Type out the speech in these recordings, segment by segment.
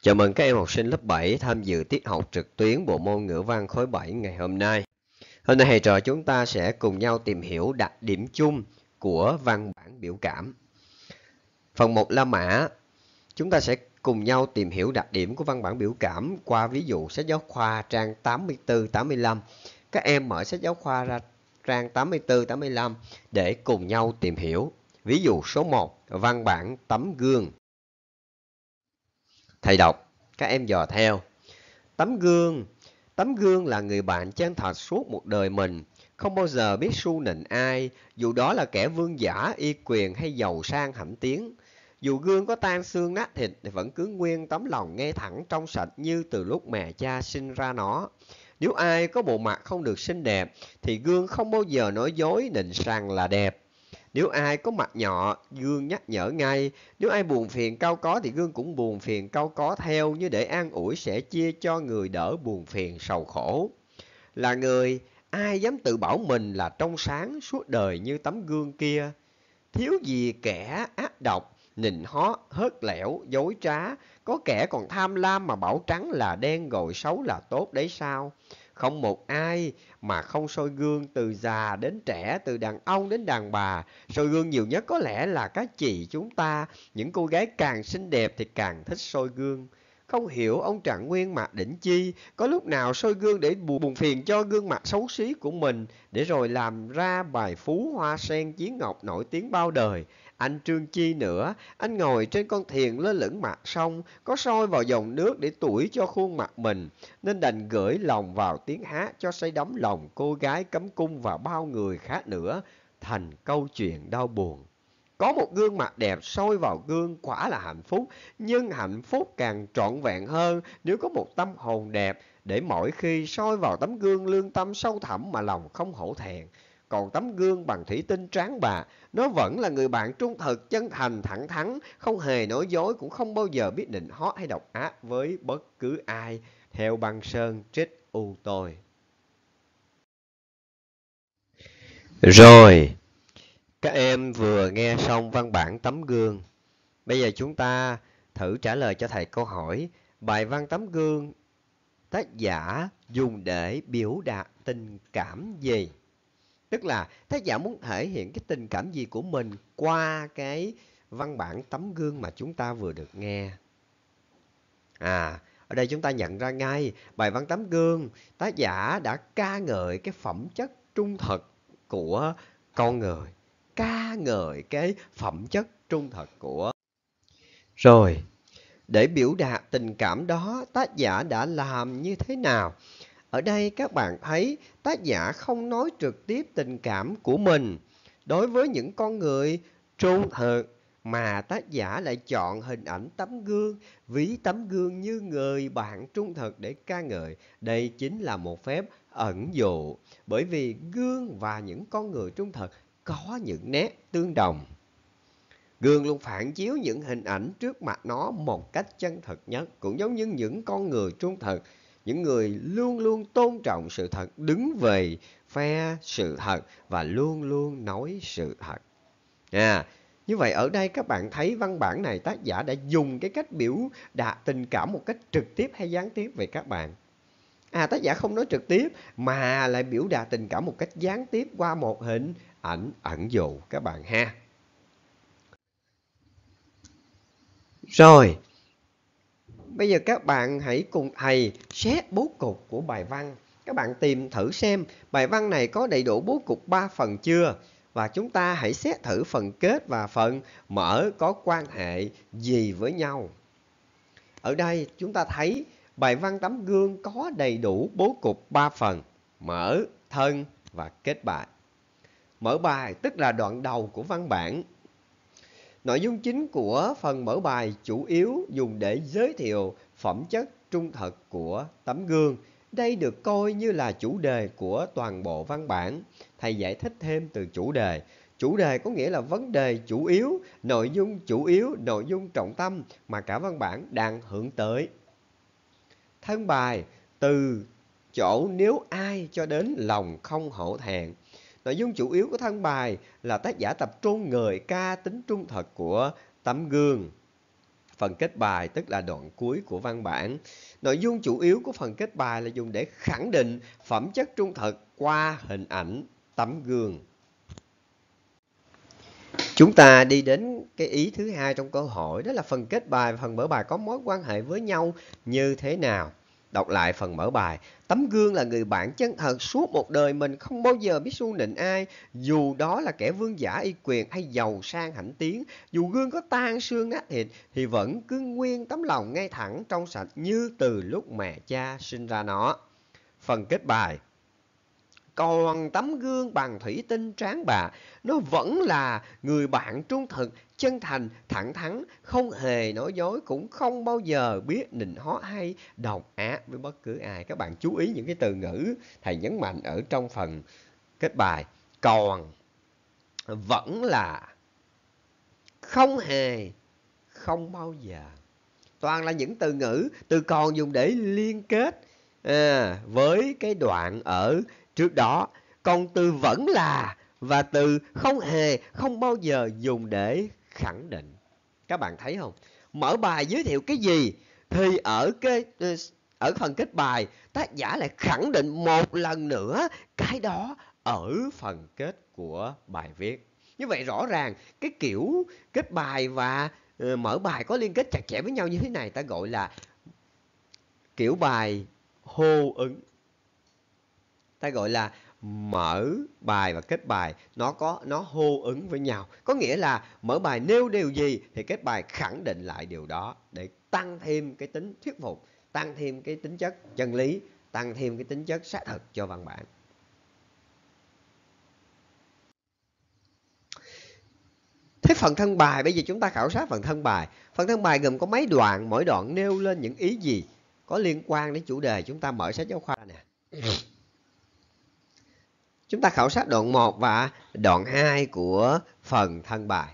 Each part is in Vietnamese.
Chào mừng các em học sinh lớp 7 tham dự tiết học trực tuyến bộ môn ngữ văn khối 7 ngày hôm nay. Hôm nay thầy trò chúng ta sẽ cùng nhau tìm hiểu đặc điểm chung của văn bản biểu cảm. Phần 1 La Mã, chúng ta sẽ cùng nhau tìm hiểu đặc điểm của văn bản biểu cảm qua ví dụ sách giáo khoa trang 84-85. Các em mở sách giáo khoa ra trang 84-85 để cùng nhau tìm hiểu. Ví dụ số 1, văn bản tấm gương Thầy đọc, các em dò theo. Tấm gương Tấm gương là người bạn chân thật suốt một đời mình, không bao giờ biết su nịnh ai, dù đó là kẻ vương giả, y quyền hay giàu sang hãnh tiếng. Dù gương có tan xương nát thịt thì vẫn cứ nguyên tấm lòng ngay thẳng trong sạch như từ lúc mẹ cha sinh ra nó. Nếu ai có bộ mặt không được xinh đẹp thì gương không bao giờ nói dối định rằng là đẹp. Nếu ai có mặt nhỏ, gương nhắc nhở ngay. Nếu ai buồn phiền cao có thì gương cũng buồn phiền cao có theo như để an ủi sẽ chia cho người đỡ buồn phiền sầu khổ. Là người, ai dám tự bảo mình là trong sáng suốt đời như tấm gương kia. Thiếu gì kẻ ác độc, nịnh hót, hớt lẻo, dối trá. Có kẻ còn tham lam mà bảo trắng là đen, rồi xấu là tốt đấy sao? Không một ai mà không soi gương từ già đến trẻ, từ đàn ông đến đàn bà. Soi gương nhiều nhất có lẽ là các chị chúng ta. Những cô gái càng xinh đẹp thì càng thích soi gương. Không hiểu ông Trạng Nguyên mặt Đỉnh Chi có lúc nào soi gương để buồn phiền cho gương mặt xấu xí của mình để rồi làm ra bài phú hoa sen chiến ngọc nổi tiếng bao đời. Anh Trương Chi nữa, anh ngồi trên con thuyền lơ lửng mặt sông, có soi vào dòng nước để tuổi cho khuôn mặt mình, nên đành gửi lòng vào tiếng hát cho say đắm lòng cô gái cấm cung và bao người khác nữa, thành câu chuyện đau buồn. Có một gương mặt đẹp soi vào gương quả là hạnh phúc, nhưng hạnh phúc càng trọn vẹn hơn nếu có một tâm hồn đẹp để mỗi khi soi vào tấm gương lương tâm sâu thẳm mà lòng không hổ thẹn. Còn tấm gương bằng thủy tinh tráng bà, nó vẫn là người bạn trung thực, chân thành, thẳng thắn, không hề nói dối, cũng không bao giờ biết định hót hay độc ác với bất cứ ai, theo băng sơn trích u tôi. Rồi, các em vừa nghe xong văn bản tấm gương. Bây giờ chúng ta thử trả lời cho thầy câu hỏi. Bài văn tấm gương tác giả dùng để biểu đạt tình cảm gì? Tức là tác giả muốn thể hiện cái tình cảm gì của mình qua cái văn bản tấm gương mà chúng ta vừa được nghe. À, ở đây chúng ta nhận ra ngay bài văn tấm gương tác giả đã ca ngợi cái phẩm chất trung thực của con người, ca ngợi cái phẩm chất trung thực của. Rồi, để biểu đạt tình cảm đó, tác giả đã làm như thế nào? Ở đây các bạn thấy tác giả không nói trực tiếp tình cảm của mình. Đối với những con người trung thực mà tác giả lại chọn hình ảnh tấm gương, ví tấm gương như người bạn trung thực để ca ngợi. Đây chính là một phép ẩn dụ, bởi vì gương và những con người trung thực có những nét tương đồng. Gương luôn phản chiếu những hình ảnh trước mặt nó một cách chân thực nhất, cũng giống như những con người trung thực những người luôn luôn tôn trọng sự thật, đứng về phe sự thật và luôn luôn nói sự thật. À, như vậy ở đây các bạn thấy văn bản này tác giả đã dùng cái cách biểu đạt tình cảm một cách trực tiếp hay gián tiếp về các bạn. À tác giả không nói trực tiếp mà lại biểu đạt tình cảm một cách gián tiếp qua một hình ảnh ẩn dụ các bạn ha. Rồi, Bây giờ các bạn hãy cùng thầy xét bố cục của bài văn. Các bạn tìm thử xem bài văn này có đầy đủ bố cục 3 phần chưa? Và chúng ta hãy xét thử phần kết và phần mở có quan hệ gì với nhau. Ở đây chúng ta thấy bài văn tấm gương có đầy đủ bố cục 3 phần. Mở, thân và kết bài. Mở bài tức là đoạn đầu của văn bản Nội dung chính của phần mở bài chủ yếu dùng để giới thiệu phẩm chất trung thật của tấm gương. Đây được coi như là chủ đề của toàn bộ văn bản. Thầy giải thích thêm từ chủ đề. Chủ đề có nghĩa là vấn đề chủ yếu, nội dung chủ yếu, nội dung trọng tâm mà cả văn bản đang hướng tới. Thân bài từ chỗ nếu ai cho đến lòng không hổ thẹn Nội dung chủ yếu của thân bài là tác giả tập trung người ca tính trung thật của tấm gương. Phần kết bài tức là đoạn cuối của văn bản. Nội dung chủ yếu của phần kết bài là dùng để khẳng định phẩm chất trung thật qua hình ảnh tấm gương. Chúng ta đi đến cái ý thứ hai trong câu hỏi đó là phần kết bài và phần mở bài có mối quan hệ với nhau như thế nào. Đọc lại phần mở bài, tấm gương là người bạn chân thật suốt một đời mình không bao giờ biết xu nịnh ai, dù đó là kẻ vương giả y quyền hay giàu sang hãnh tiếng, dù gương có tan xương nát thịt thì vẫn cứ nguyên tấm lòng ngay thẳng trong sạch như từ lúc mẹ cha sinh ra nó. Phần kết bài còn tấm gương bằng thủy tinh tráng bà, nó vẫn là người bạn trung thực, chân thành, thẳng thắn, không hề nói dối, cũng không bao giờ biết nịnh hót hay độc ác với bất cứ ai. Các bạn chú ý những cái từ ngữ thầy nhấn mạnh ở trong phần kết bài. Còn vẫn là không hề, không bao giờ. Toàn là những từ ngữ, từ còn dùng để liên kết à, với cái đoạn ở Trước đó, con từ vẫn là và từ không hề không bao giờ dùng để khẳng định. Các bạn thấy không? Mở bài giới thiệu cái gì thì ở cái ở phần kết bài tác giả lại khẳng định một lần nữa cái đó ở phần kết của bài viết. Như vậy rõ ràng cái kiểu kết bài và ờ, mở bài có liên kết chặt chẽ với nhau như thế này ta gọi là kiểu bài hô ứng ta gọi là mở bài và kết bài nó có nó hô ứng với nhau có nghĩa là mở bài nêu điều gì thì kết bài khẳng định lại điều đó để tăng thêm cái tính thuyết phục tăng thêm cái tính chất chân lý tăng thêm cái tính chất xác thực cho văn bản Thế phần thân bài, bây giờ chúng ta khảo sát phần thân bài. Phần thân bài gồm có mấy đoạn, mỗi đoạn nêu lên những ý gì có liên quan đến chủ đề chúng ta mở sách giáo khoa nè. Chúng ta khảo sát đoạn 1 và đoạn 2 của phần thân bài.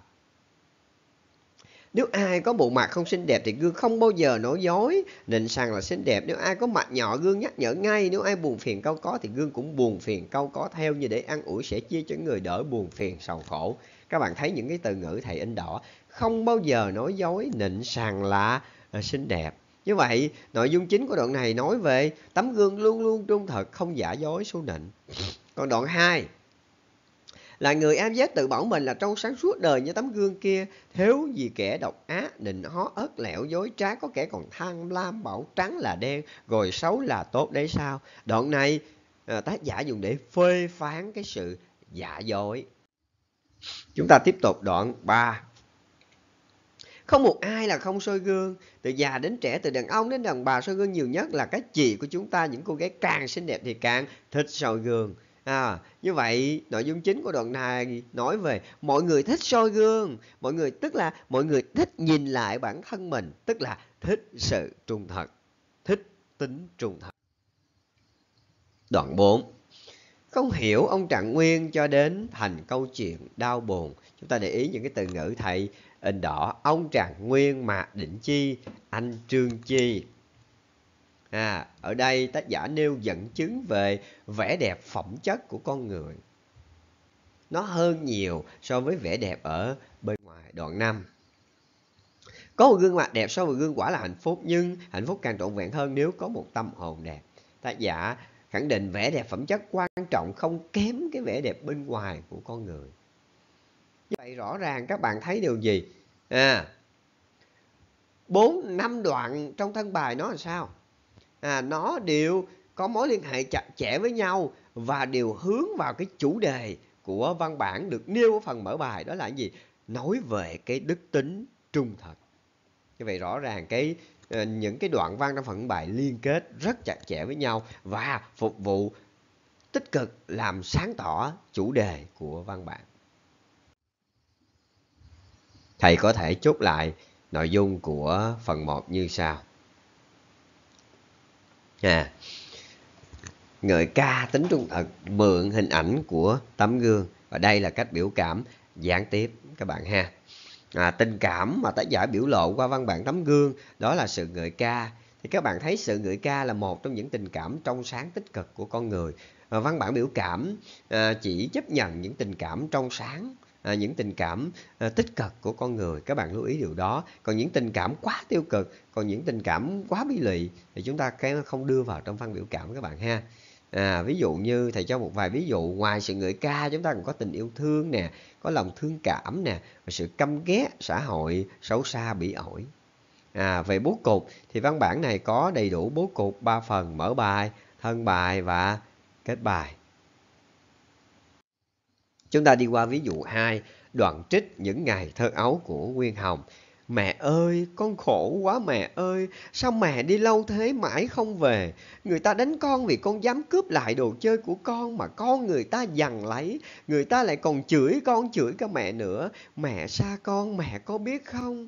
Nếu ai có bộ mặt không xinh đẹp thì gương không bao giờ nói dối, nịnh sàng là xinh đẹp. Nếu ai có mặt nhỏ gương nhắc nhở ngay, nếu ai buồn phiền câu có thì gương cũng buồn phiền câu có theo như để ăn ủi sẽ chia cho người đỡ buồn phiền sầu khổ. Các bạn thấy những cái từ ngữ thầy in đỏ, không bao giờ nói dối, nịnh sàng là ờ, xinh đẹp. Như vậy, nội dung chính của đoạn này nói về tấm gương luôn luôn trung thật, không giả dối số nịnh. Còn đoạn 2 là người em giác tự bảo mình là trong sáng suốt đời như tấm gương kia, thiếu gì kẻ độc ác, định hó ớt lẻo, dối trá, có kẻ còn tham lam, bảo trắng là đen, rồi xấu là tốt đấy sao. Đoạn này à, tác giả dùng để phê phán cái sự giả dối. Chúng ta tiếp tục đoạn 3. Không một ai là không soi gương, từ già đến trẻ, từ đàn ông đến đàn bà soi gương nhiều nhất là các chị của chúng ta, những cô gái càng xinh đẹp thì càng thích soi gương. À, như vậy nội dung chính của đoạn này nói về mọi người thích soi gương, mọi người tức là mọi người thích nhìn lại bản thân mình, tức là thích sự trung thật, thích tính trung thật. Đoạn 4 không hiểu ông Trạng Nguyên cho đến thành câu chuyện đau buồn. Chúng ta để ý những cái từ ngữ thầy in đỏ. Ông Trạng Nguyên, mà Định Chi, anh Trương Chi. À, ở đây tác giả nêu dẫn chứng về vẻ đẹp phẩm chất của con người. Nó hơn nhiều so với vẻ đẹp ở bên ngoài đoạn 5. Có một gương mặt đẹp so với gương quả là hạnh phúc nhưng hạnh phúc càng trọn vẹn hơn nếu có một tâm hồn đẹp. Tác giả khẳng định vẻ đẹp phẩm chất quan trọng không kém cái vẻ đẹp bên ngoài của con người. Như vậy rõ ràng các bạn thấy điều gì? À, bốn năm đoạn trong thân bài nó là sao? à, nó đều có mối liên hệ chặt chẽ với nhau và đều hướng vào cái chủ đề của văn bản được nêu ở phần mở bài đó là gì nói về cái đức tính trung thật như vậy rõ ràng cái ờ, những cái đoạn văn trong phần bài liên kết rất chặt chẽ với nhau và phục vụ tích cực làm sáng tỏ chủ đề của văn bản thầy có thể chốt lại nội dung của phần 1 như sau à, ngợi ca tính trung thực mượn hình ảnh của tấm gương và đây là cách biểu cảm gián tiếp các bạn ha à, tình cảm mà tác giả biểu lộ qua văn bản tấm gương đó là sự ngợi ca thì các bạn thấy sự ngợi ca là một trong những tình cảm trong sáng tích cực của con người văn bản biểu cảm à, chỉ chấp nhận những tình cảm trong sáng à, những tình cảm à, tích cực của con người các bạn lưu ý điều đó còn những tình cảm quá tiêu cực còn những tình cảm quá bi lụy thì chúng ta không đưa vào trong văn biểu cảm các bạn ha à, ví dụ như thầy cho một vài ví dụ ngoài sự ngợi ca chúng ta còn có tình yêu thương nè có lòng thương cảm nè và sự căm ghét xã hội xấu xa bị ổi à, về bố cục thì văn bản này có đầy đủ bố cục ba phần mở bài thân bài và kết bài Chúng ta đi qua ví dụ 2, đoạn trích những ngày thơ ấu của Nguyên Hồng. Mẹ ơi, con khổ quá mẹ ơi, sao mẹ đi lâu thế mãi không về? Người ta đánh con vì con dám cướp lại đồ chơi của con mà con người ta giằng lấy, người ta lại còn chửi con chửi cả mẹ nữa. Mẹ xa con, mẹ có biết không?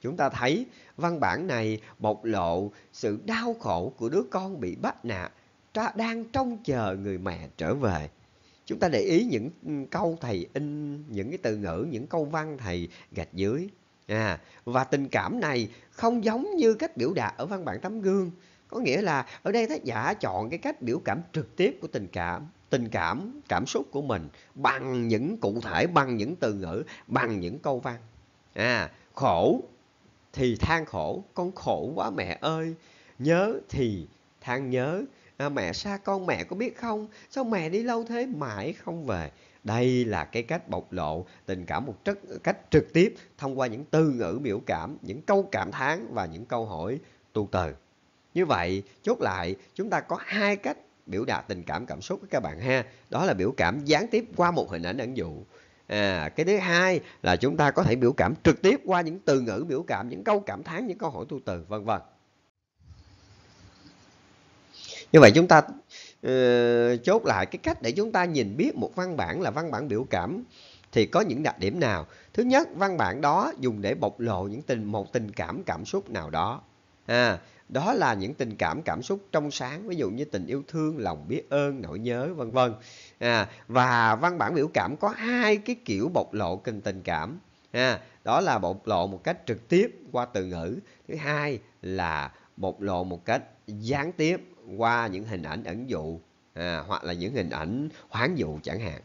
Chúng ta thấy văn bản này bộc lộ sự đau khổ của đứa con bị bắt nạt, ta đang trông chờ người mẹ trở về chúng ta để ý những câu thầy in những cái từ ngữ những câu văn thầy gạch dưới à, và tình cảm này không giống như cách biểu đạt ở văn bản tấm gương có nghĩa là ở đây tác giả chọn cái cách biểu cảm trực tiếp của tình cảm tình cảm cảm xúc của mình bằng những cụ thể bằng những từ ngữ bằng những câu văn à khổ thì than khổ con khổ quá mẹ ơi nhớ thì than nhớ à, mẹ xa con mẹ có biết không sao mẹ đi lâu thế mãi không về đây là cái cách bộc lộ tình cảm một chất, cách trực tiếp thông qua những từ ngữ biểu cảm những câu cảm thán và những câu hỏi tu từ như vậy chốt lại chúng ta có hai cách biểu đạt tình cảm cảm xúc với các bạn ha đó là biểu cảm gián tiếp qua một hình ảnh ẩn dụ à cái thứ hai là chúng ta có thể biểu cảm trực tiếp qua những từ ngữ biểu cảm những câu cảm thán những câu hỏi tu từ vân vân như vậy chúng ta uh, chốt lại cái cách để chúng ta nhìn biết một văn bản là văn bản biểu cảm thì có những đặc điểm nào thứ nhất văn bản đó dùng để bộc lộ những tình một tình cảm cảm xúc nào đó à, đó là những tình cảm cảm xúc trong sáng ví dụ như tình yêu thương lòng biết ơn nỗi nhớ vân vân à, và văn bản biểu cảm có hai cái kiểu bộc lộ kinh tình cảm à, đó là bộc lộ một cách trực tiếp qua từ ngữ thứ hai là bộc lộ một cách gián tiếp qua những hình ảnh ẩn dụ à, hoặc là những hình ảnh hoán dụ chẳng hạn.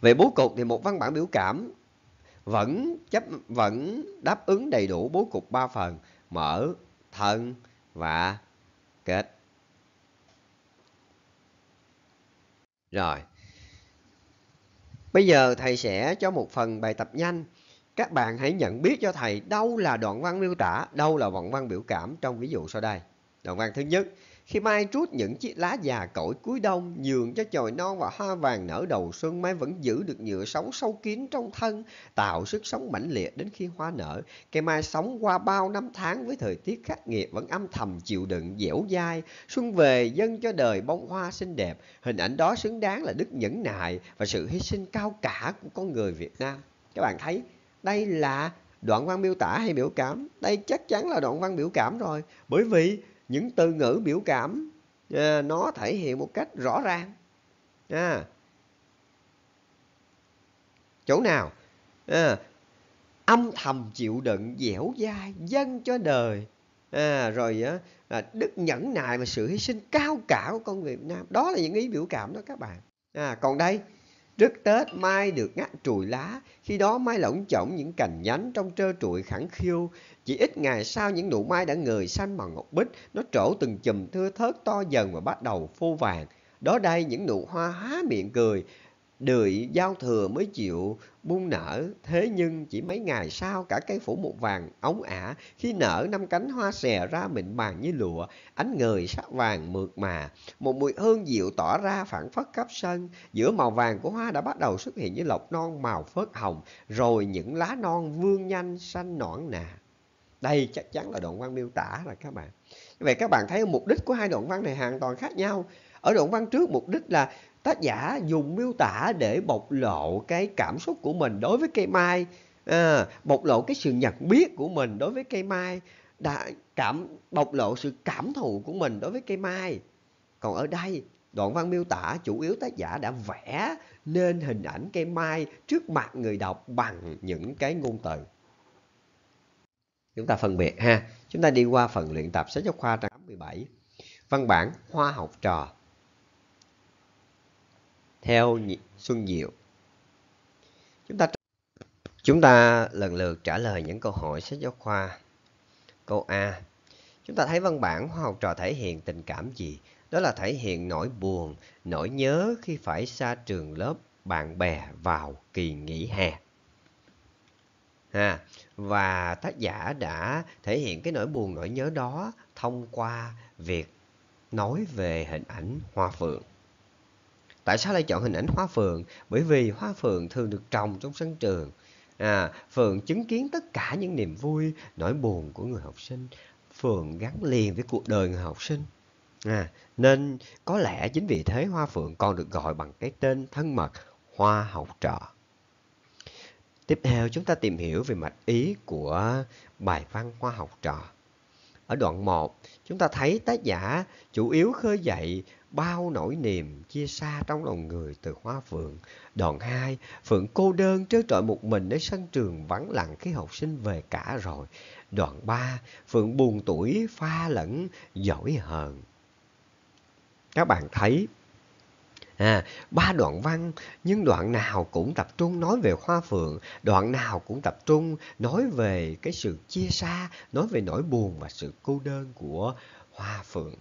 Về bố cục thì một văn bản biểu cảm vẫn chấp vẫn đáp ứng đầy đủ bố cục ba phần mở, thân và kết. Rồi. Bây giờ thầy sẽ cho một phần bài tập nhanh. Các bạn hãy nhận biết cho thầy đâu là đoạn văn miêu tả, đâu là đoạn văn biểu cảm trong ví dụ sau đây đoạn văn thứ nhất, khi mai trút những chiếc lá già cỗi cuối đông nhường cho chồi non và hoa vàng nở đầu xuân mai vẫn giữ được nhựa sống sâu kín trong thân tạo sức sống mãnh liệt đến khi hoa nở cây mai sống qua bao năm tháng với thời tiết khắc nghiệt vẫn âm thầm chịu đựng dẻo dai xuân về dâng cho đời bông hoa xinh đẹp hình ảnh đó xứng đáng là đức nhẫn nại và sự hy sinh cao cả của con người việt nam các bạn thấy đây là đoạn văn miêu tả hay biểu cảm đây chắc chắn là đoạn văn biểu cảm rồi bởi vì những từ ngữ biểu cảm à, nó thể hiện một cách rõ ràng à. chỗ nào à, âm thầm chịu đựng dẻo dai dâng cho đời à, rồi à, à, đức nhẫn nại và sự hy sinh cao cả của con người Việt Nam đó là những ý biểu cảm đó các bạn à, còn đây rất Tết mai được ngắt trùi lá, khi đó mai lỏng chỏng những cành nhánh trong trơ trụi khẳng khiu. Chỉ ít ngày sau những nụ mai đã ngời xanh bằng ngọc bích, nó trổ từng chùm thưa thớt to dần và bắt đầu phô vàng. Đó đây những nụ hoa há miệng cười, đợi giao thừa mới chịu buông nở, thế nhưng chỉ mấy ngày sau cả cây phủ một vàng ống ả khi nở năm cánh hoa xè ra mịn màng như lụa, ánh người sắc vàng mượt mà, một mùi hương dịu tỏa ra phản phất khắp sân, giữa màu vàng của hoa đã bắt đầu xuất hiện những lộc non màu phớt hồng, rồi những lá non vương nhanh xanh nõn nà. Đây chắc chắn là đoạn văn miêu tả rồi các bạn. Vậy các bạn thấy mục đích của hai đoạn văn này hoàn toàn khác nhau. Ở đoạn văn trước mục đích là tác giả dùng miêu tả để bộc lộ cái cảm xúc của mình đối với cây mai, à, bộc lộ cái sự nhận biết của mình đối với cây mai, đã cảm bộc lộ sự cảm thụ của mình đối với cây mai. Còn ở đây, đoạn văn miêu tả chủ yếu tác giả đã vẽ nên hình ảnh cây mai trước mặt người đọc bằng những cái ngôn từ. Chúng ta phân biệt ha. Chúng ta đi qua phần luyện tập sách giáo khoa trang 87. Văn bản Hoa học trò theo Xuân Diệu. Chúng ta chúng ta lần lượt trả lời những câu hỏi sách giáo khoa. Câu A. Chúng ta thấy văn bản hoa học trò thể hiện tình cảm gì? Đó là thể hiện nỗi buồn, nỗi nhớ khi phải xa trường lớp, bạn bè vào kỳ nghỉ hè. Ha, và tác giả đã thể hiện cái nỗi buồn, nỗi nhớ đó thông qua việc nói về hình ảnh hoa phượng tại sao lại chọn hình ảnh hoa phượng bởi vì hoa phượng thường được trồng trong sân trường à, phượng chứng kiến tất cả những niềm vui nỗi buồn của người học sinh phượng gắn liền với cuộc đời người học sinh à, nên có lẽ chính vì thế hoa phượng còn được gọi bằng cái tên thân mật hoa học trò tiếp theo chúng ta tìm hiểu về mạch ý của bài văn hoa học trò ở đoạn 1, chúng ta thấy tác giả chủ yếu khơi dậy bao nỗi niềm chia xa trong lòng người từ hoa phượng. Đoạn 2, Phượng cô đơn trơ trọi một mình đến sân trường vắng lặng khi học sinh về cả rồi. Đoạn 3, Phượng buồn tuổi pha lẫn giỏi hờn. Các bạn thấy À, ba đoạn văn nhưng đoạn nào cũng tập trung nói về hoa phượng, đoạn nào cũng tập trung nói về cái sự chia xa, nói về nỗi buồn và sự cô đơn của hoa phượng.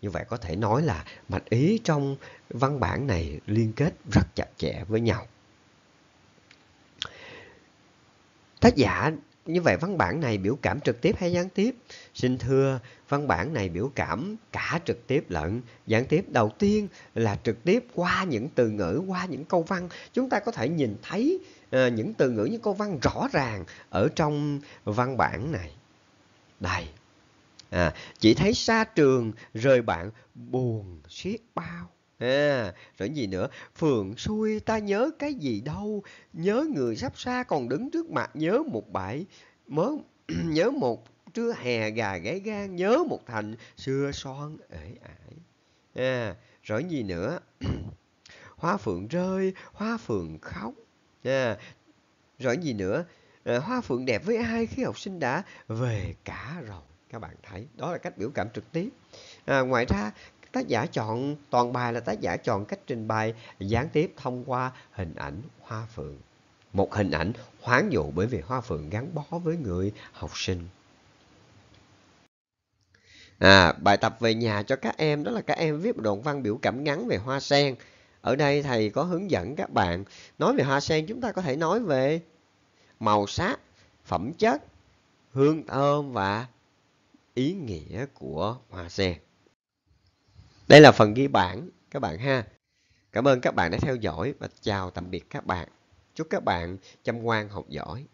Như vậy có thể nói là mạch ý trong văn bản này liên kết rất chặt chẽ với nhau. Tác giả như vậy văn bản này biểu cảm trực tiếp hay gián tiếp? Xin thưa, văn bản này biểu cảm cả trực tiếp lẫn gián tiếp. Đầu tiên là trực tiếp qua những từ ngữ, qua những câu văn. Chúng ta có thể nhìn thấy uh, những từ ngữ, những câu văn rõ ràng ở trong văn bản này. Đây. À, chỉ thấy xa trường, rời bạn buồn, xiết bao. À, rồi gì nữa, phường xuôi ta nhớ cái gì đâu, nhớ người sắp xa còn đứng trước mặt nhớ một bãi, mớ nhớ một trưa hè gà gáy gan, nhớ một thành xưa son ể ải. À, rồi gì nữa, hoa phượng rơi, hoa phượng khóc. À, rồi gì nữa, à, hoa phượng đẹp với ai khi học sinh đã về cả rồi. Các bạn thấy, đó là cách biểu cảm trực tiếp. À, ngoài ra, tác giả chọn toàn bài là tác giả chọn cách trình bày gián tiếp thông qua hình ảnh hoa phượng. Một hình ảnh hoáng dụ bởi vì hoa phượng gắn bó với người học sinh. À, bài tập về nhà cho các em đó là các em viết một đoạn văn biểu cảm ngắn về hoa sen. Ở đây thầy có hướng dẫn các bạn nói về hoa sen chúng ta có thể nói về màu sắc, phẩm chất, hương thơm và ý nghĩa của hoa sen. Đây là phần ghi bản các bạn ha. Cảm ơn các bạn đã theo dõi và chào tạm biệt các bạn. Chúc các bạn chăm ngoan học giỏi.